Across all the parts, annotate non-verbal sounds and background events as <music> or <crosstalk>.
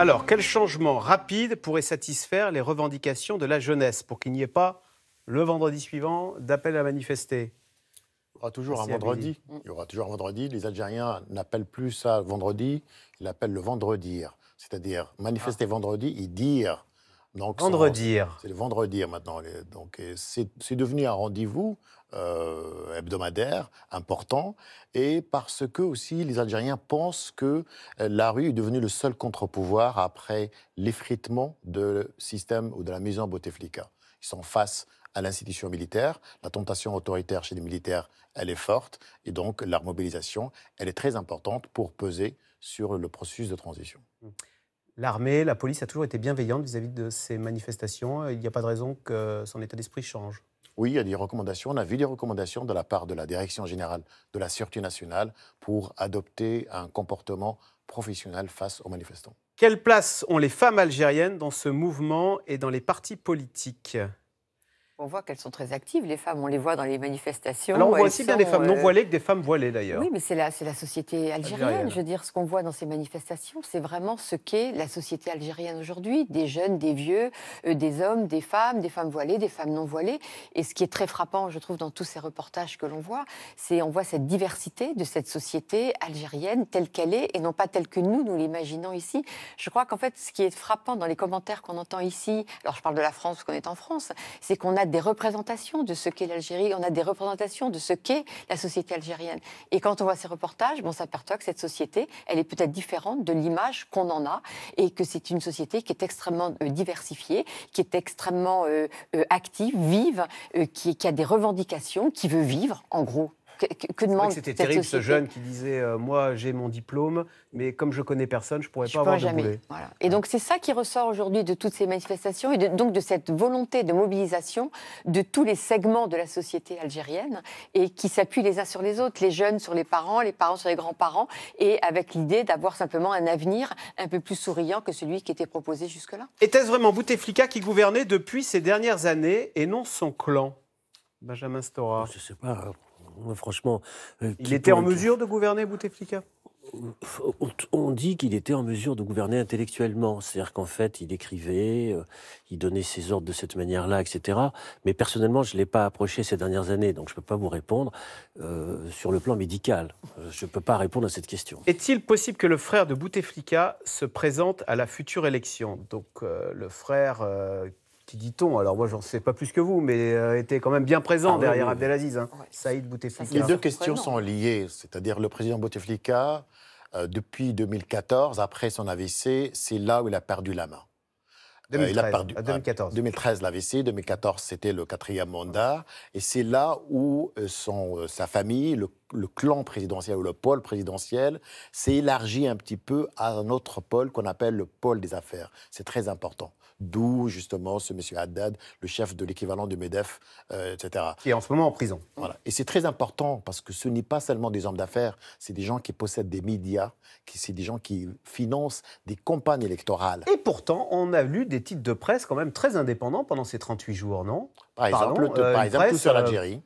Alors, quel changement rapide pourrait satisfaire les revendications de la jeunesse pour qu'il n'y ait pas, le vendredi suivant, d'appel à manifester il y aura toujours un vendredi. Il y aura toujours vendredi. Les Algériens n'appellent plus ça vendredi, ils appellent le vendredi C'est-à-dire manifester ah. vendredi et dire vendredi. C'est le vendredi maintenant. Donc c'est devenu un rendez-vous euh, hebdomadaire important et parce que aussi les Algériens pensent que euh, la rue est devenue le seul contre-pouvoir après l'effritement du système ou de la maison Bouteflika. Ils sont face à l'institution militaire. La tentation autoritaire chez les militaires, elle est forte. Et donc, la mobilisation, elle est très importante pour peser sur le processus de transition. Mmh l'armée, la police a toujours été bienveillante vis-à-vis de ces manifestations. Euh, il n'y a pas de raison que son état d'esprit change. Oui, il y a des recommandations. On a vu des recommandations de la part de la Direction générale de la Sûreté nationale pour adopter un comportement professionnel face aux manifestants. Quelle place ont les femmes algériennes dans ce mouvement et dans les partis politiques on voit qu'elles sont très actives, les femmes, on les voit dans les manifestations. Alors on voit aussi bien des femmes non euh, voilées que des femmes voilées d'ailleurs. Oui, mais c'est la, la société algérienne. Je veux dire, ce qu'on voit dans ces manifestations, c'est vraiment ce qu'est la société algérienne aujourd'hui. Des jeunes, des vieux, euh, des hommes, des femmes, des femmes voilées, des femmes non voilées. Et ce qui est très frappant, je trouve, dans tous ces reportages que l'on voit, c'est on voit cette diversité de cette société algérienne telle qu'elle est et non pas telle que nous, nous l'imaginons ici. Je crois qu'en fait, ce qui est frappant dans les commentaires qu'on entend ici, alors je parle de la France, qu'on est en France, c'est qu'on a des représentations de ce qu'est l'Algérie, on a des représentations de ce qu'est la société algérienne. Et quand on voit ces reportages, on s'aperçoit que cette société, elle est peut-être différente de l'image qu'on en a et que c'est une société qui est extrêmement euh, diversifiée, qui est extrêmement euh, euh, active, vive, qui a des revendications, qui veut vivre, en gros. Que, que C'était terrible ce jeune qui disait euh, Moi, j'ai mon diplôme, mais comme je connais personne, je ne pourrais pas avoir jamais. de boulot. Et donc, c'est ça qui ressort aujourd'hui de toutes ces manifestations et donc de cette volonté de mobilisation de tous les segments de la société algérienne et qui s'appuient les uns sur les autres, les jeunes sur les parents, les parents sur les grands-parents, et avec l'idée d'avoir simplement un avenir un peu plus souriant que celui qui était proposé jusque-là. Était-ce vraiment Bouteflika qui gouvernait depuis ces dernières années et non son clan Benjamin Stora. Je sais pas. Hein. Franchement. Euh, il était en mesure de gouverner Bouteflika on dit qu'il était en mesure de gouverner intellectuellement, c'est-à-dire qu'en fait, il écrivait, euh, il donnait ses ordres de cette manière-là, etc. Mais personnellement, je ne l'ai pas approché ces dernières années, donc je ne peux pas vous répondre euh, sur le plan médical. Je ne peux pas répondre à cette question. Est-il possible que le frère de Bouteflika se présente à la future élection Donc le frère qui dit-on, alors moi j'en sais pas plus que vous, mais euh, était quand même bien présent ah derrière Abdelaziz, hein. Saïd Bouteflika. Les deux questions sont liées, c'est-à-dire le président Bouteflika, euh, depuis 2014, après son AVC, c'est là où il a perdu la main. 2013, euh, il a perdu, 2014. 2013 l'AVC, 2014 c'était le quatrième mandat, et c'est là où son, sa famille, le le clan présidentiel ou le pôle présidentiel s'est élargi un petit peu à un autre pôle qu'on appelle le pôle des affaires. C'est très important. D'où justement ce monsieur Haddad, le chef de l'équivalent du MEDEF, euh, etc. Qui est en ce moment en prison. Voilà. Et c'est très important parce que ce n'est pas seulement des hommes d'affaires, c'est des gens qui possèdent des médias, c'est des gens qui financent des campagnes électorales. Et pourtant, on a lu des titres de presse quand même très indépendants pendant ces 38 jours, non Par exemple, euh, tout sur euh, l'Algérie.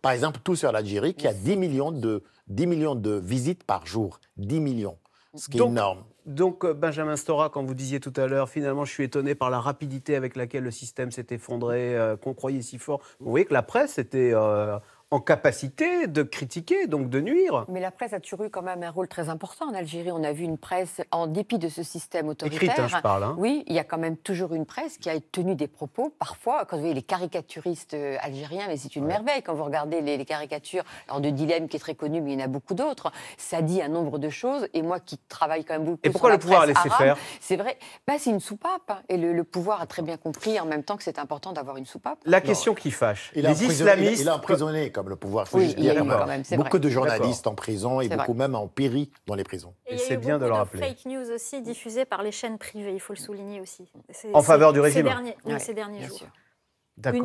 Par exemple, tout sur l'Algérie, qui a 10 millions, de, 10 millions de visites par jour. 10 millions, ce qui est énorme. Donc, euh, Benjamin Stora, quand vous disiez tout à l'heure, finalement, je suis étonné par la rapidité avec laquelle le système s'est effondré, euh, qu'on croyait si fort. Vous voyez que la presse était... Euh, en capacité de critiquer, donc de nuire. Mais la presse a toujours eu quand même un rôle très important en Algérie. On a vu une presse, en dépit de ce système autoritaire. Écrite, hein, je parle. Hein. Oui, il y a quand même toujours une presse qui a tenu des propos, parfois, quand vous voyez les caricaturistes euh, algériens, mais c'est une merveille quand vous regardez les, caricatures, alors de Dilemme qui est très connu, mais il y en a beaucoup d'autres. Ça dit un nombre de choses, et moi qui travaille quand même beaucoup. Et pourquoi le pouvoir a laissé faire C'est vrai, bah, c'est une soupape, hein. et le, pouvoir a très bien compris en même temps que c'est important d'avoir une soupape. La question qui fâche, les islamistes. Il emprisonné quand le pouvoir quand beaucoup de journalistes en prison et beaucoup même en péri dans les prisons. Et, c'est bien de le rappeler. Fake news aussi diffusées par les chaînes privées, il faut le souligner aussi. En faveur du régime. Ces derniers, jours.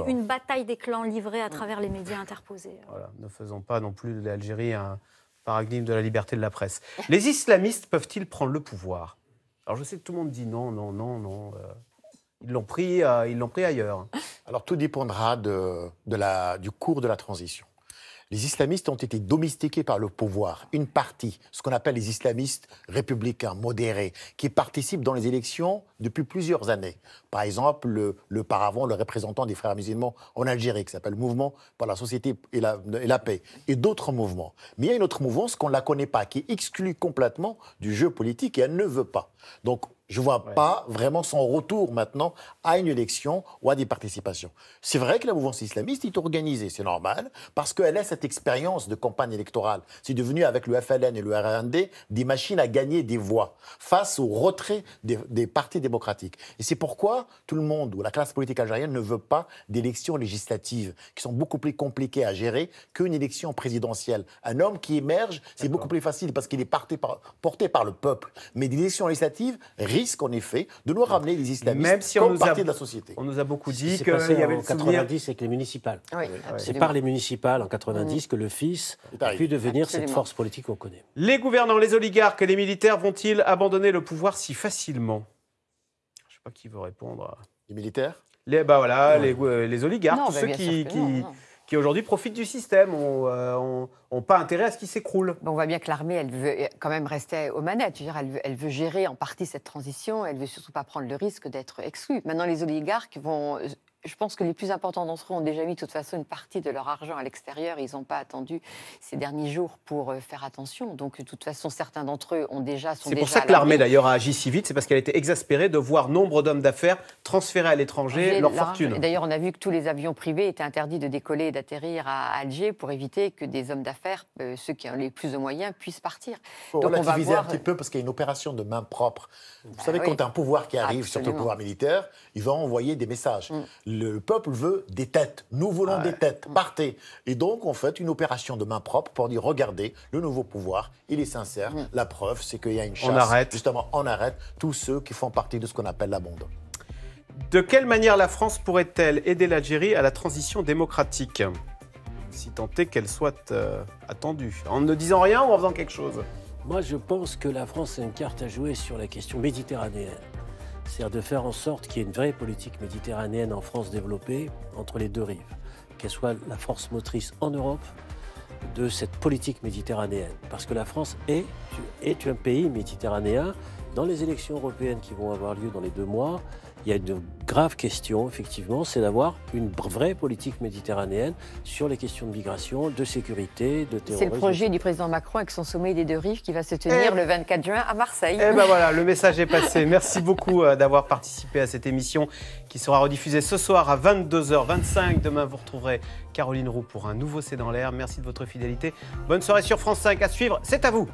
Une, bataille des clans livrée à mm. travers les médias interposés. ne faisons pas non plus de l'Algérie un paradigme de la liberté de la presse. Les islamistes peuvent-ils prendre le pouvoir Alors je sais que tout le monde dit non, non, non, non. Euh, ils l'ont pris, euh, ils l'ont pris ailleurs. Hein. Alors tout dépendra de, du cours de la transition. Les islamistes ont été domestiqués par le pouvoir. Une partie, ce qu'on appelle les islamistes républicains modérés, qui participent dans les élections depuis plusieurs années. Par exemple, le, le paravent, le représentant des frères musulmans en Algérie, qui s'appelle Mouvement pour la Société et la, Paix, et d'autres mouvements. Mais il y a une autre mouvance qu'on ne la connaît pas, qui exclut complètement du jeu politique et elle ne veut pas. Donc je ne vois pas vraiment son retour maintenant à une élection ou à des participations. C'est vrai que la mouvance islamiste est organisée, c'est normal, parce qu'elle a cette expérience de campagne électorale. C'est devenu, avec le FLN et le RND, des machines à gagner des voix face au retrait des, partis démocratiques. Et c'est pourquoi tout le monde ou la classe politique algérienne ne veut pas d'élections législatives, qui sont beaucoup plus compliquées à gérer qu'une élection présidentielle. Un homme qui émerge, c'est beaucoup plus facile parce qu'il est porté par, porté par le peuple. Mais des élections législatives, risque, en effet, de nous ramener les islamistes Même si on comme nous partie a, de la société. On nous a beaucoup dit qu'en y avait en 90 avec les municipales. c'est par les municipales en 90 mm. que le fils a pu devenir cette force politique qu'on connaît. Les gouvernants, les oligarques et les militaires vont-ils abandonner le pouvoir si facilement Je ne sais pas qui veut répondre. Les militaires les, bah voilà, les, euh, les, oligarques, bah, ceux qui, qui aujourd'hui profitent du système, n'ont euh, pas intérêt à ce qu'il s'écroule. on voit bien que l'armée, elle veut quand même rester aux manettes. Dire, elle, veut, gérer en partie cette transition. Elle veut surtout pas prendre le risque d'être exclue. Maintenant, les oligarques vont je pense que les plus importants d'entre eux ont déjà mis de toute façon une partie de leur argent à l'extérieur. Ils n'ont pas attendu ces derniers jours pour euh, faire attention. Donc, de toute façon, certains d'entre eux ont déjà. C'est pour ça que l'armée d'ailleurs a agi si vite. C'est parce qu'elle était exaspérée de voir nombre d'hommes d'affaires transférer à l'étranger leur fortune. D'ailleurs, on a vu que tous les avions privés étaient interdits de décoller et d'atterrir à Alger pour éviter que des hommes d'affaires, euh, ceux qui ont les plus de moyens, puissent partir. Donc, on va voir... un petit peu parce qu'il y a une opération de main propre. Vous bah savez, quand un pouvoir qui arrive, surtout le pouvoir militaire, il va envoyer des messages. Mm le peuple veut des têtes. Nous voulons des têtes. Partez. Et donc, on fait une opération de main propre pour dire regardez, le nouveau pouvoir, il est sincère. Mm. La preuve, c'est qu'il y a une chasse. On arrête. Justement, on arrête tous ceux qui font partie de ce qu'on appelle la bande. De quelle manière la France pourrait-elle aider l'Algérie à la transition démocratique Si tant est qu'elle soit euh, attendue. En ne disant rien ou en faisant quelque chose Moi, je pense que la France a une carte à jouer sur la question méditerranéenne c'est-à-dire de faire en sorte qu'il y ait une vraie politique méditerranéenne en France développée entre les deux rives, qu'elle soit la force motrice en Europe de cette politique méditerranéenne. Parce que la France est, est un pays méditerranéen dans les élections européennes qui vont avoir lieu dans les deux mois, il y a une grave question, effectivement, c'est d'avoir une vraie politique méditerranéenne sur les questions de migration, de sécurité, de terrorisme. C'est le projet du président Macron avec son sommet des deux rives qui va se tenir eh le 24 juin à Marseille. Eh ben <laughs> voilà, le message est passé. Merci beaucoup euh, d'avoir participé à cette émission qui sera rediffusée ce soir à 22h25. Demain, vous retrouverez Caroline Roux pour un nouveau C'est dans l'air. Merci de votre fidélité. Bonne soirée sur France 5 à suivre. C'est à vous.